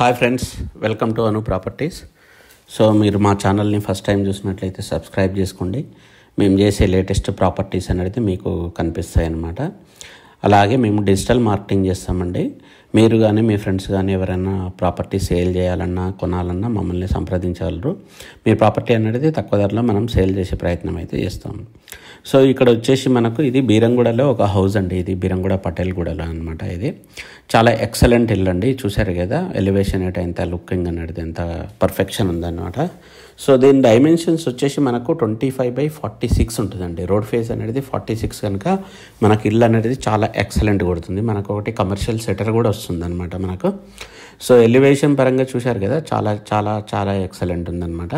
hi friends welcome to Anu properties so మీరు మా ఛానల్ని ఫస్ట్ టైం చూసినట్లయితే సబ్స్క్రైబ్ చేసుకోండి మేము చేసే లేటెస్ట్ ప్రాపర్టీస్ అనేది మీకు కనిపిస్తాయి అన్నమాట అలాగే మేము డిజిటల్ మార్కెటింగ్ చేస్తామండి మీరు కానీ మీ ఫ్రెండ్స్ కానీ ఎవరైనా ప్రాపర్టీ సేల్ చేయాలన్నా కొనాలన్నా మమ్మల్ని సంప్రదించగలరు మీ ప్రాపర్టీ అనేది తక్కువ ధరలో మనం సేల్ చేసే ప్రయత్నం అయితే చేస్తాం సో ఇక్కడ వచ్చేసి మనకు ఇది బీరంగూడలో ఒక హౌస్ అండి ఇది బీరంగూడ పటేల్ గూడలో అనమాట ఇది చాలా ఎక్సలెంట్ ఇల్లు అండి చూశారు కదా ఎలివేషన్ ఎట్ ఎంత లుకింగ్ అనేది ఎంత పర్ఫెక్షన్ ఉందన్నమాట సో దీని డైమెన్షన్స్ వచ్చేసి మనకు twenty five by forty six ఉంటుందండి రోడ్ ఫేస్ అనేది ఫార్టీ సిక్స్ కనుక మనకి ఇల్లు అనేది చాలా ఎక్సలెంట్ కొడుతుంది మనకు ఒకటి కమర్షియల్ సెటర్ కూడా వస్తుంది అనమాట మనకు సో ఎలివేషన్ పరంగా చూశారు కదా చాలా చాలా చాలా ఎక్సలెంట్ ఉందన్నమాట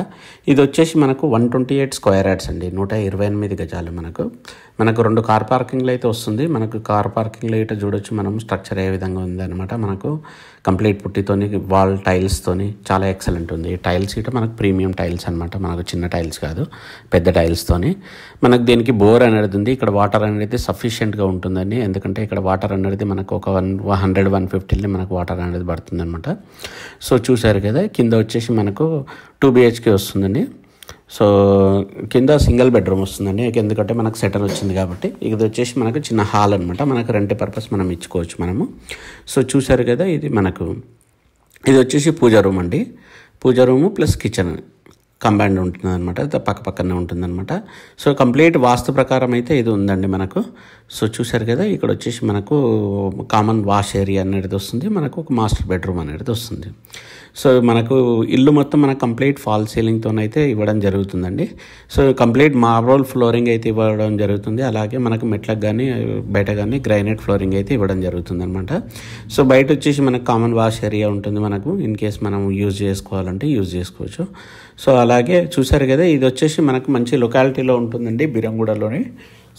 ఇది వచ్చేసి మనకు one twenty eight square yards అండి నూట ఇరవై ఎనిమిది గజాలు మనకు మనకు రెండు కార్ పార్కింగ్లు అయితే వస్తుంది మనకు కార్ పార్కింగ్లో ఇట చూడొచ్చు మనం స్ట్రక్చర్ ఏ విధంగా ఉందన్నమాట మనకు కంప్లీట్ పుట్టితోని వాల్ టైల్స్తోని చాలా ఎక్సలెంట్ ఉంది ఈ టైల్స్ ఇటు మనకు ప్రీమియం టైల్స్ అనమాట మనకు చిన్న టైల్స్ కాదు పెద్ద టైల్స్తోని మనకు దీనికి బోర్ అనేది ఉంది ఇక్కడ వాటర్ అనేది సఫిషియెంట్గా ఉంటుందండి ఎందుకంటే ఇక్కడ వాటర్ అనేది మనకు ఒక వన్ హండ్రెడ్ వన్ ఫిఫ్టీని మనకు వాటర్ అనేది పడుతుంది అనమాట సో చూసారు కదా కింద వచ్చేసి మనకు టూ బిహెచ్కే వస్తుందండి సో కింద సింగిల్ బెడ్రూమ్ వస్తుందండి ఎందుకంటే మనకు సెటర్ వచ్చింది కాబట్టి ఇది వచ్చేసి మనకు చిన్న హాల్ అనమాట మనకు రెంట్ పర్పస్ మనం ఇచ్చుకోవచ్చు మనము సో చూసారు కదా ఇది మనకు ఇది వచ్చేసి పూజ రూమ్ అండి puja room plus kitchen combined అనమాట పక్క పక్కనే ఉంటుందన్నమాట సో కంప్లీట్ వాస్తు ప్రకారం అయితే ఇది ఉందండి మనకు సో చూసారు కదా ఇక్కడ వచ్చేసి మనకు కామన్ వాష్ ఏరియా అనేది వస్తుంది మనకు ఒక మాస్టర్ బెడ్రూమ్ అనేది వస్తుంది సో మనకు ఇల్లు మొత్తం మనకు కంప్లీట్ ఫాల్ అయితే ఇవ్వడం జరుగుతుందండి సో కంప్లీట్ మార్బల్ ఫ్లోరింగ్ అయితే ఇవ్వడం జరుగుతుంది అలాగే మనకు మెట్లకు కానీ బయట కానీ గ్రైనైట్ ఫ్లోరింగ్ అయితే ఇవ్వడం జరుగుతుంది అనమాట సో బయట వచ్చేసి మనకు కామన్ వాష్ ఏరియా ఉంటుంది మనకు ఇన్ కేస్ మనం యూజ్ చేసుకోవాలంటే యూజ్ చేసుకోవచ్చు సో అలాగే చూసారు కదా ఇది వచ్చేసి మనకు మంచి లొకాలిటీలో ఉంటుందండి బీరంగూడలోని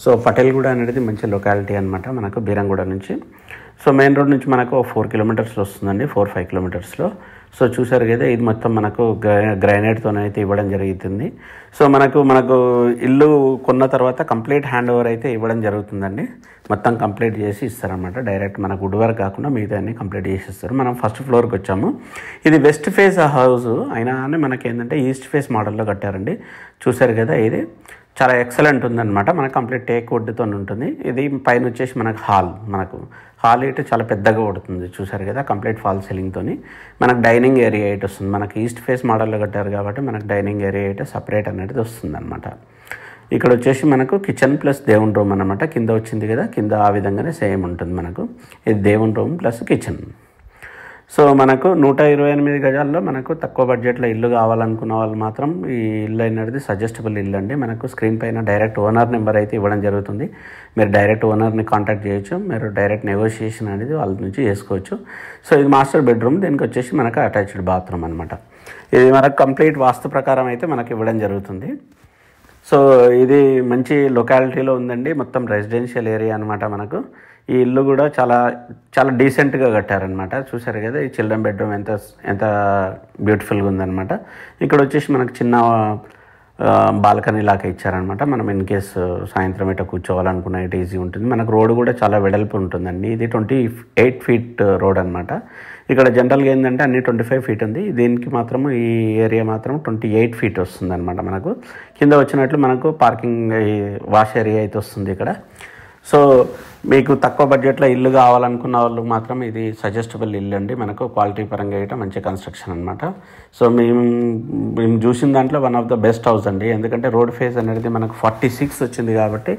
సో పటేల్గూడ అనేది మంచి లొకాలిటీ అనమాట మనకు బీరంగూడ నుంచి సో మెయిన్ రోడ్ నుంచి మనకు ఫోర్ కిలోమీటర్స్లో వస్తుందండి ఫోర్ ఫైవ్ కిలోమీటర్స్లో సో చూసారు కదా ఇది మొత్తం మనకు అయితే ఇవ్వడం జరుగుతుంది సో మనకు మనకు ఇల్లు కొన్న తర్వాత కంప్లీట్ హ్యాండ్ ఓవర్ అయితే ఇవ్వడం జరుగుతుందండి మొత్తం కంప్లీట్ చేసి ఇస్తారనమాట డైరెక్ట్ మనకు వుడ్ వర్క్ కాకుండా మిగతా అన్ని కంప్లీట్ ఇస్తారు మనం ఫస్ట్ ఫ్లోర్కి వచ్చాము ఇది వెస్ట్ ఫేస్ హౌస్ అయినా కానీ మనకి ఏంటంటే ఈస్ట్ ఫేస్ మోడల్లో కట్టారండి చూసారు కదా ఇది చాలా ఎక్సలెంట్ ఉందన్నమాట మనకు కంప్లీట్ టేక్ వడ్డీతో ఉంటుంది ఇది పైన వచ్చేసి మనకు హాల్ మనకు హాల్ ఇటు చాలా పెద్దగా కొడుతుంది చూసారు కదా కంప్లీట్ ఫాల్ సీలింగ్తో మనకు డైనింగ్ ఏరియా అయితే వస్తుంది మనకి ఈస్ట్ ఫేస్ మోడల్లో కట్టారు కాబట్టి మనకు డైనింగ్ ఏరియా అయితే సపరేట్ అనేది వస్తుంది అనమాట ఇక్కడ వచ్చేసి మనకు కిచెన్ ప్లస్ దేవుని రూమ్ అనమాట కింద వచ్చింది కదా కింద ఆ విధంగానే సేమ్ ఉంటుంది మనకు ఇది దేవుని రూమ్ ప్లస్ కిచెన్ సో మనకు నూట ఇరవై ఎనిమిది గజాల్లో మనకు తక్కువ బడ్జెట్లో ఇల్లు కావాలనుకున్న వాళ్ళు మాత్రం ఈ ఇల్లు అనేది సజెస్టబుల్ ఇల్లు అండి మనకు స్క్రీన్ పైన డైరెక్ట్ ఓనర్ నెంబర్ అయితే ఇవ్వడం జరుగుతుంది మీరు డైరెక్ట్ ఓనర్ని కాంటాక్ట్ చేయొచ్చు మీరు డైరెక్ట్ నెగోషియేషన్ అనేది వాళ్ళ నుంచి చేసుకోవచ్చు సో ఇది మాస్టర్ బెడ్రూమ్ దీనికి వచ్చేసి మనకు అటాచ్డ్ బాత్రూమ్ అనమాట ఇది మనకు కంప్లీట్ వాస్తు ప్రకారం అయితే మనకు ఇవ్వడం జరుగుతుంది సో ఇది మంచి లొకాలిటీలో ఉందండి మొత్తం రెసిడెన్షియల్ ఏరియా అనమాట మనకు ఈ ఇల్లు కూడా చాలా చాలా డీసెంట్గా కట్టారనమాట చూసారు కదా ఈ చిల్డ్రన్ బెడ్రూమ్ ఎంత ఎంత బ్యూటిఫుల్గా ఉందనమాట ఇక్కడ వచ్చేసి మనకు చిన్న బాల్కనీ లాగా ఇచ్చారనమాట మనం ఇన్ కేస్ సాయంత్రం ఇట కూర్చోవాలనుకున్న ఇటు ఈజీ ఉంటుంది మనకు రోడ్ కూడా చాలా వెడల్పు ఉంటుందండి ఇది ట్వంటీ ఎయిట్ ఫీట్ రోడ్ అనమాట ఇక్కడ జనరల్గా ఏంటంటే అన్ని ట్వంటీ ఫైవ్ ఫీట్ ఉంది దీనికి మాత్రం ఈ ఏరియా మాత్రం ట్వంటీ ఎయిట్ ఫీట్ వస్తుంది అనమాట మనకు కింద వచ్చినట్లు మనకు పార్కింగ్ వాష్ ఏరియా అయితే వస్తుంది ఇక్కడ సో మీకు తక్కువ బడ్జెట్లో ఇల్లు కావాలనుకున్న వాళ్ళు మాత్రం ఇది సజెస్టబుల్ ఇల్లు అండి మనకు క్వాలిటీ పరంగా అయితే మంచి కన్స్ట్రక్షన్ అనమాట సో మేము మేము చూసిన దాంట్లో one of the best house అండి ఎందుకంటే రోడ్ ఫేజ్ అనేది మనకు ఫార్టీ సిక్స్ వచ్చింది కాబట్టి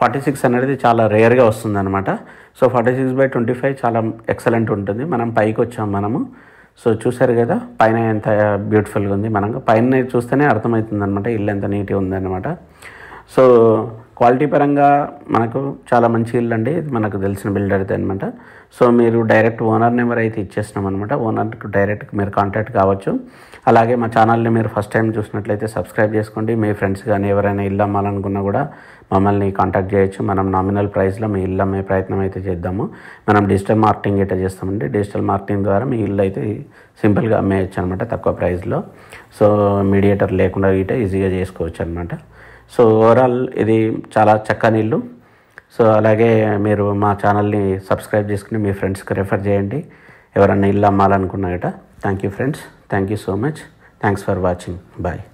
ఫార్టీ సిక్స్ అనేది చాలా రేర్గా వస్తుంది అనమాట so forty six by twenty five చాలా ఎక్సలెంట్ ఉంటుంది మనం పైకి వచ్చాం మనము సో చూసారు కదా పైన ఎంత బ్యూటిఫుల్గా ఉంది మనం పైన చూస్తేనే అర్థమవుతుంది అనమాట ఇల్లు ఎంత నీట్గా ఉందన్నమాట సో క్వాలిటీ పరంగా మనకు చాలా మంచి ఇల్లు అండి ఇది మనకు తెలిసిన బిల్డర్ అయితే అనమాట సో మీరు డైరెక్ట్ ఓనర్ నెంబర్ అయితే ఇచ్చేసినాం అనమాట ఓనర్కి డైరెక్ట్ మీరు కాంటాక్ట్ కావచ్చు అలాగే మా ఛానల్ని మీరు ఫస్ట్ టైం చూసినట్లయితే సబ్స్క్రైబ్ చేసుకోండి మీ ఫ్రెండ్స్ కానీ ఎవరైనా ఇల్లు అమ్మాలనుకున్నా కూడా మమ్మల్ని కాంటాక్ట్ చేయొచ్చు మనం నామినల్ ప్రైస్లో మీ ఇల్లు అమ్మే ప్రయత్నం అయితే చేద్దాము మనం డిజిటల్ మార్కెటింగ్ అయితే చేస్తామండి డిజిటల్ మార్కెటింగ్ ద్వారా మీ ఇల్లు అయితే సింపుల్గా అమ్మేయచ్చు అనమాట తక్కువ ప్రైస్లో సో మీడియేటర్ లేకుండా ఇటే ఈజీగా చేసుకోవచ్చు అనమాట సో ఓవరాల్ ఇది చాలా చక్కని ఇల్లు సో అలాగే మీరు మా ఛానల్ని సబ్స్క్రైబ్ చేసుకుని మీ ఫ్రెండ్స్కి రెఫర్ చేయండి ఎవరన్నా ఇల్లు అమ్మాలనుకున్నా గట thank you friends thank you so much thanks for watching bye